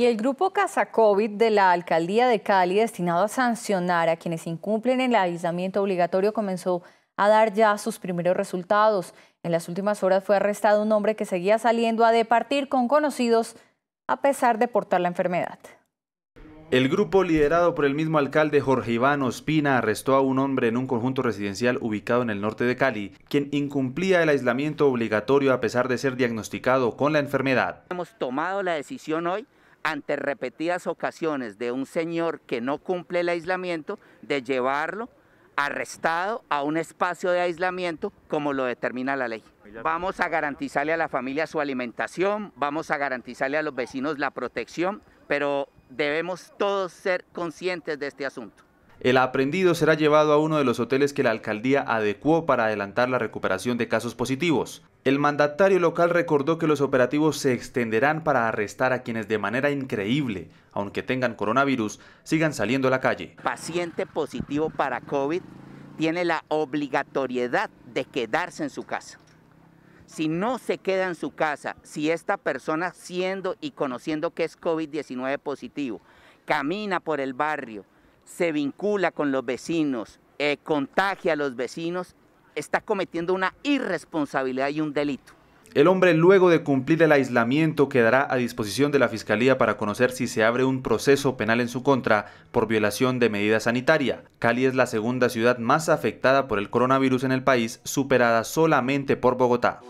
Y el grupo Casa COVID de la Alcaldía de Cali, destinado a sancionar a quienes incumplen el aislamiento obligatorio, comenzó a dar ya sus primeros resultados. En las últimas horas fue arrestado un hombre que seguía saliendo a departir con conocidos a pesar de portar la enfermedad. El grupo liderado por el mismo alcalde Jorge Iván Ospina arrestó a un hombre en un conjunto residencial ubicado en el norte de Cali, quien incumplía el aislamiento obligatorio a pesar de ser diagnosticado con la enfermedad. Hemos tomado la decisión hoy ante repetidas ocasiones de un señor que no cumple el aislamiento, de llevarlo arrestado a un espacio de aislamiento como lo determina la ley. Vamos a garantizarle a la familia su alimentación, vamos a garantizarle a los vecinos la protección, pero debemos todos ser conscientes de este asunto. El aprendido será llevado a uno de los hoteles que la alcaldía adecuó para adelantar la recuperación de casos positivos. El mandatario local recordó que los operativos se extenderán para arrestar a quienes de manera increíble, aunque tengan coronavirus, sigan saliendo a la calle. Paciente positivo para COVID tiene la obligatoriedad de quedarse en su casa. Si no se queda en su casa, si esta persona siendo y conociendo que es COVID-19 positivo, camina por el barrio, se vincula con los vecinos, eh, contagia a los vecinos, está cometiendo una irresponsabilidad y un delito. El hombre, luego de cumplir el aislamiento, quedará a disposición de la Fiscalía para conocer si se abre un proceso penal en su contra por violación de medida sanitaria. Cali es la segunda ciudad más afectada por el coronavirus en el país, superada solamente por Bogotá.